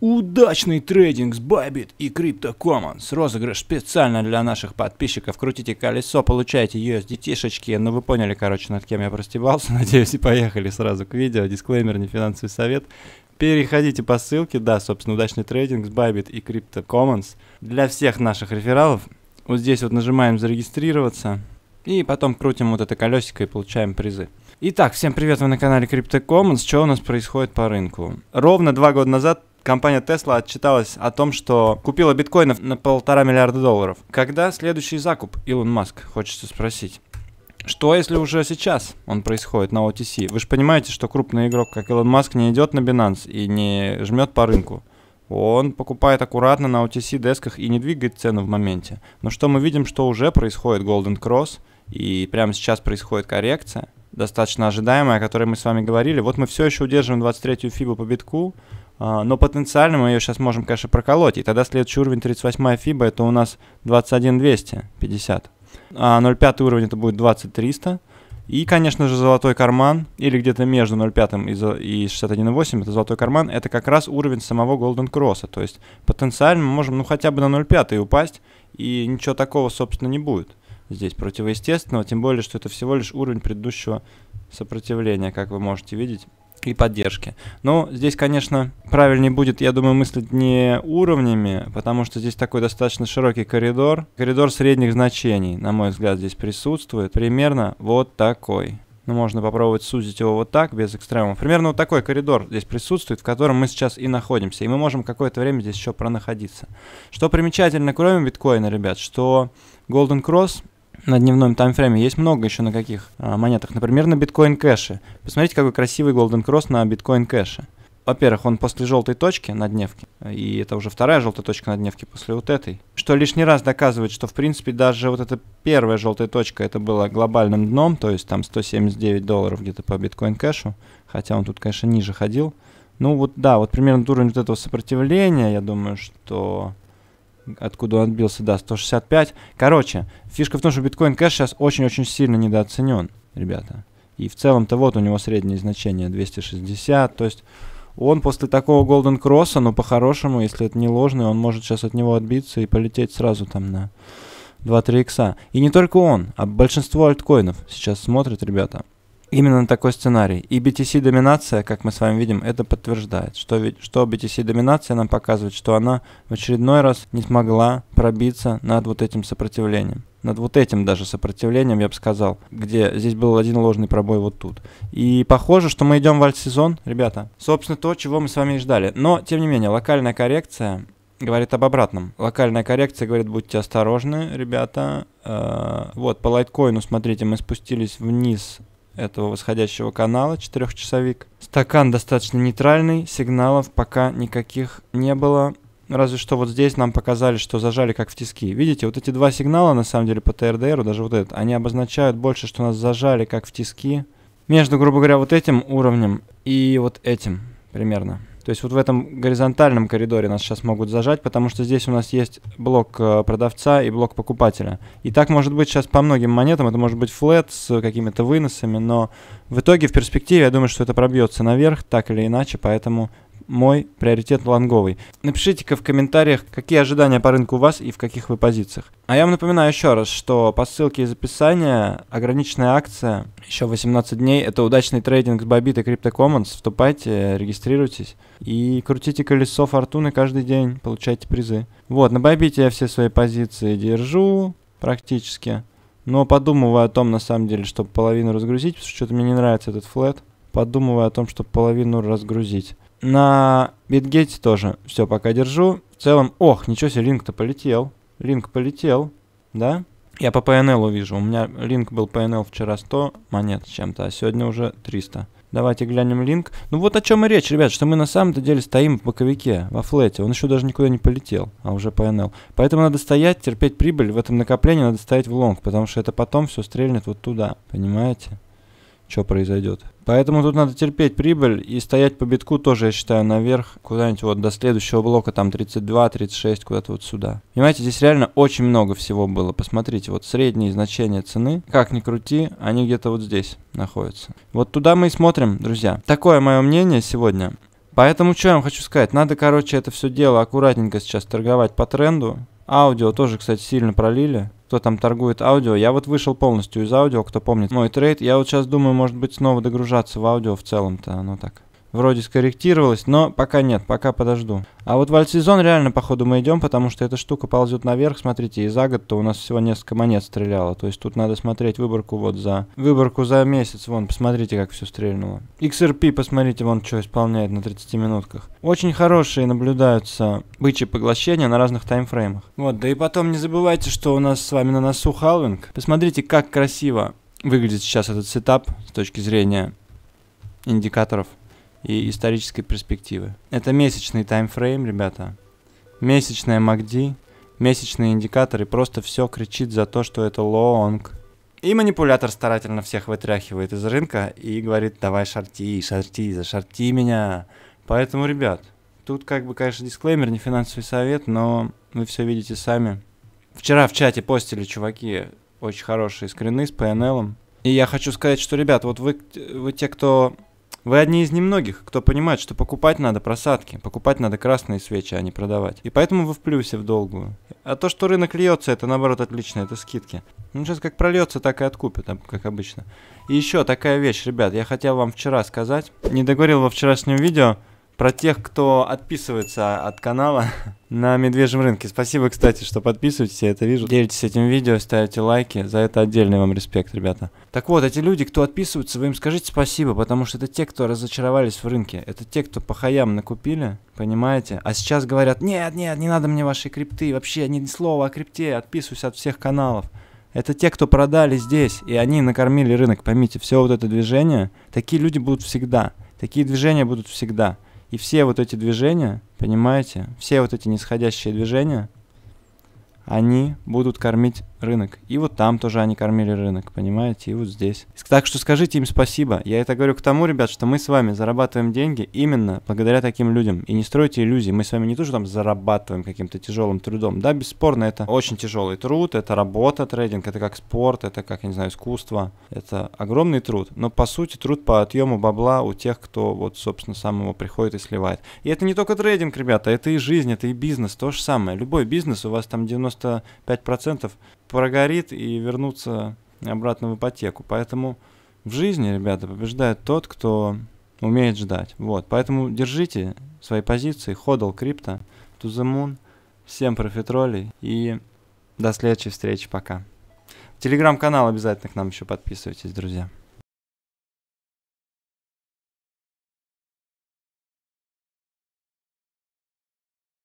Удачный трейдинг с Bybit и Crypto Commons. Розыгрыш специально для наших подписчиков. Крутите колесо, получайте USDT-шечки. Ну вы поняли, короче, над кем я простебался. Надеюсь, и поехали сразу к видео. Дисклеймер, не финансовый совет. Переходите по ссылке. Да, собственно, удачный трейдинг с Bybit и Crypto Commons. Для всех наших рефералов. Вот здесь вот нажимаем «Зарегистрироваться». И потом крутим вот это колесико и получаем призы. Итак, всем привет, вы на канале CryptoCommons. Что у нас происходит по рынку? Ровно два года назад компания Tesla отчиталась о том, что купила биткоинов на полтора миллиарда долларов. Когда следующий закуп, Илон Маск, хочется спросить. Что если уже сейчас он происходит на OTC? Вы же понимаете, что крупный игрок, как Илон Маск, не идет на Binance и не жмет по рынку. Он покупает аккуратно на OTC десках и не двигает цену в моменте. Но что мы видим, что уже происходит Golden Cross, и прямо сейчас происходит коррекция, достаточно ожидаемая, о которой мы с вами говорили. Вот мы все еще удерживаем 23-ю фибу по битку, а, но потенциально мы ее сейчас можем, конечно, проколоть. И тогда следующий уровень 38 фиба это у нас 21250. А 05 уровень это будет 2300. И, конечно же, золотой карман, или где-то между 0.5 и 61.8, это золотой карман, это как раз уровень самого Golden Cross. То есть потенциально мы можем ну хотя бы на 0.5 упасть, и ничего такого, собственно, не будет здесь противоестественного, тем более, что это всего лишь уровень предыдущего сопротивления, как вы можете видеть и поддержки. Но здесь, конечно, правильнее будет, я думаю, мыслить не уровнями, потому что здесь такой достаточно широкий коридор. Коридор средних значений, на мой взгляд, здесь присутствует. Примерно вот такой. Но ну, можно попробовать сузить его вот так, без экстремов. Примерно вот такой коридор здесь присутствует, в котором мы сейчас и находимся. И мы можем какое-то время здесь еще пронаходиться. Что примечательно, кроме биткоина, ребят, что Golden Cross на дневном таймфрейме есть много еще на каких а, монетах. Например, на биткоин кэше. Посмотрите, какой красивый Golden Cross на биткоин кэше. Во-первых, он после желтой точки на дневке, и это уже вторая желтая точка на дневке после вот этой, что лишний раз доказывает, что в принципе даже вот эта первая желтая точка, это было глобальным дном, то есть там 179 долларов где-то по биткоин кэшу, хотя он тут, конечно, ниже ходил. Ну вот да, вот примерно уровень вот этого сопротивления, я думаю, что откуда он бился, да, 165. Короче, фишка в том, что биткоин кэш сейчас очень-очень сильно недооценен, ребята. И в целом-то вот у него среднее значение 260, то есть он после такого Golden Кросса, ну по-хорошему, если это не ложный, он может сейчас от него отбиться и полететь сразу там на 2-3 икса. И не только он, а большинство альткоинов сейчас смотрят, ребята. Именно такой сценарий. И BTC-доминация, как мы с вами видим, это подтверждает. Что, что BTC-доминация нам показывает, что она в очередной раз не смогла пробиться над вот этим сопротивлением. Над вот этим даже сопротивлением, я бы сказал, где здесь был один ложный пробой вот тут. И похоже, что мы идем в альт-сезон, ребята. Собственно, то, чего мы с вами и ждали. Но, тем не менее, локальная коррекция говорит об обратном. Локальная коррекция говорит, будьте осторожны, ребята. Э -э вот, по лайткоину, смотрите, мы спустились вниз этого восходящего канала, четырехчасовик. Стакан достаточно нейтральный, сигналов пока никаких не было. Разве что вот здесь нам показали, что зажали как в тиски. Видите, вот эти два сигнала, на самом деле, по ТРДРу, даже вот этот, они обозначают больше, что нас зажали как в тиски. Между, грубо говоря, вот этим уровнем и вот этим примерно. То есть вот в этом горизонтальном коридоре нас сейчас могут зажать, потому что здесь у нас есть блок э, продавца и блок покупателя. И так может быть сейчас по многим монетам, это может быть флет с какими-то выносами, но в итоге в перспективе я думаю, что это пробьется наверх так или иначе, поэтому мой приоритет лонговый. Напишите-ка в комментариях, какие ожидания по рынку у вас и в каких вы позициях. А я вам напоминаю еще раз, что по ссылке из описания ограниченная акция еще 18 дней. Это удачный трейдинг с Bybit и CryptoCommons. Вступайте, регистрируйтесь и крутите колесо фортуны каждый день, получайте призы. Вот, на Bybit я все свои позиции держу практически. Но подумываю о том, на самом деле, чтобы половину разгрузить, потому что что-то мне не нравится этот флет. Подумываю о том, чтобы половину разгрузить. На битгейте тоже. Все, пока держу. В целом... Ох, ничего себе, линк-то полетел. Линк полетел, да? Я по PNL вижу. У меня линк был PNL вчера 100 монет с чем-то, а сегодня уже 300. Давайте глянем линк. Ну вот о чем и речь, ребят, что мы на самом-то деле стоим в боковике, во флете. Он еще даже никуда не полетел, а уже PNL. Поэтому надо стоять, терпеть прибыль. В этом накоплении надо стоять в лонг, потому что это потом все стрельнет вот туда. Понимаете, что произойдет? Поэтому тут надо терпеть прибыль и стоять по битку тоже, я считаю, наверх, куда-нибудь вот до следующего блока, там 32, 36, куда-то вот сюда. Понимаете, здесь реально очень много всего было. Посмотрите, вот средние значения цены, как ни крути, они где-то вот здесь находятся. Вот туда мы и смотрим, друзья. Такое мое мнение сегодня. Поэтому что я вам хочу сказать, надо, короче, это все дело аккуратненько сейчас торговать по тренду. Аудио тоже, кстати, сильно пролили кто там торгует аудио. Я вот вышел полностью из аудио, кто помнит мой трейд. Я вот сейчас думаю, может быть, снова догружаться в аудио в целом-то, оно так вроде скорректировалось, но пока нет, пока подожду. А вот в альтсезон реально, походу, мы идем, потому что эта штука ползет наверх, смотрите, и за год-то у нас всего несколько монет стреляло, то есть тут надо смотреть выборку вот за... Выборку за месяц, вон, посмотрите, как все стрельнуло. XRP, посмотрите, вон, что исполняет на 30 минутках. Очень хорошие наблюдаются бычьи поглощения на разных таймфреймах. Вот, да и потом не забывайте, что у нас с вами на носу халвинг. Посмотрите, как красиво выглядит сейчас этот сетап с точки зрения индикаторов и исторической перспективы. Это месячный таймфрейм, ребята. Месячная MACD, месячные индикаторы, просто все кричит за то, что это лонг. И манипулятор старательно всех вытряхивает из рынка и говорит, давай шарти, шарти, зашарти меня. Поэтому, ребят, тут как бы, конечно, дисклеймер, не финансовый совет, но вы все видите сами. Вчера в чате постили, чуваки, очень хорошие скрины с PNL. И я хочу сказать, что, ребят, вот вы, вы те, кто вы одни из немногих, кто понимает, что покупать надо просадки, покупать надо красные свечи, а не продавать. И поэтому вы в плюсе в долгую. А то, что рынок льется, это наоборот отлично, это скидки. Ну сейчас как прольется, так и откупят, как обычно. И еще такая вещь, ребят, я хотел вам вчера сказать, не договорил во вчерашнем видео, про тех, кто отписывается от канала на медвежьем рынке. Спасибо, кстати, что подписываетесь, я это вижу. Делитесь этим видео, ставите лайки. За это отдельный вам респект, ребята. Так вот, эти люди, кто отписываются, вы им скажите спасибо, потому что это те, кто разочаровались в рынке. Это те, кто по хаям накупили, понимаете? А сейчас говорят, нет, нет, не надо мне ваши крипты, вообще ни слова о крипте, отписываюсь от всех каналов. Это те, кто продали здесь, и они накормили рынок. Поймите, все вот это движение, такие люди будут всегда. Такие движения будут всегда. И все вот эти движения, понимаете, все вот эти нисходящие движения, они будут кормить рынок. И вот там тоже они кормили рынок, понимаете, и вот здесь. Так что скажите им спасибо. Я это говорю к тому, ребят, что мы с вами зарабатываем деньги именно благодаря таким людям. И не стройте иллюзий. Мы с вами не то, что там зарабатываем каким-то тяжелым трудом. Да, бесспорно, это очень тяжелый труд, это работа, трейдинг, это как спорт, это как, я не знаю, искусство. Это огромный труд. Но по сути труд по отъему бабла у тех, кто вот, собственно, сам его приходит и сливает. И это не только трейдинг, ребята, это и жизнь, это и бизнес, то же самое. Любой бизнес, у вас там 95% прогорит и вернуться обратно в ипотеку. Поэтому в жизни, ребята, побеждает тот, кто умеет ждать. Вот, поэтому держите свои позиции. Ходл, крипто, to the moon. Всем Профитроли и до следующей встречи. Пока. Телеграм-канал обязательно к нам еще подписывайтесь, друзья.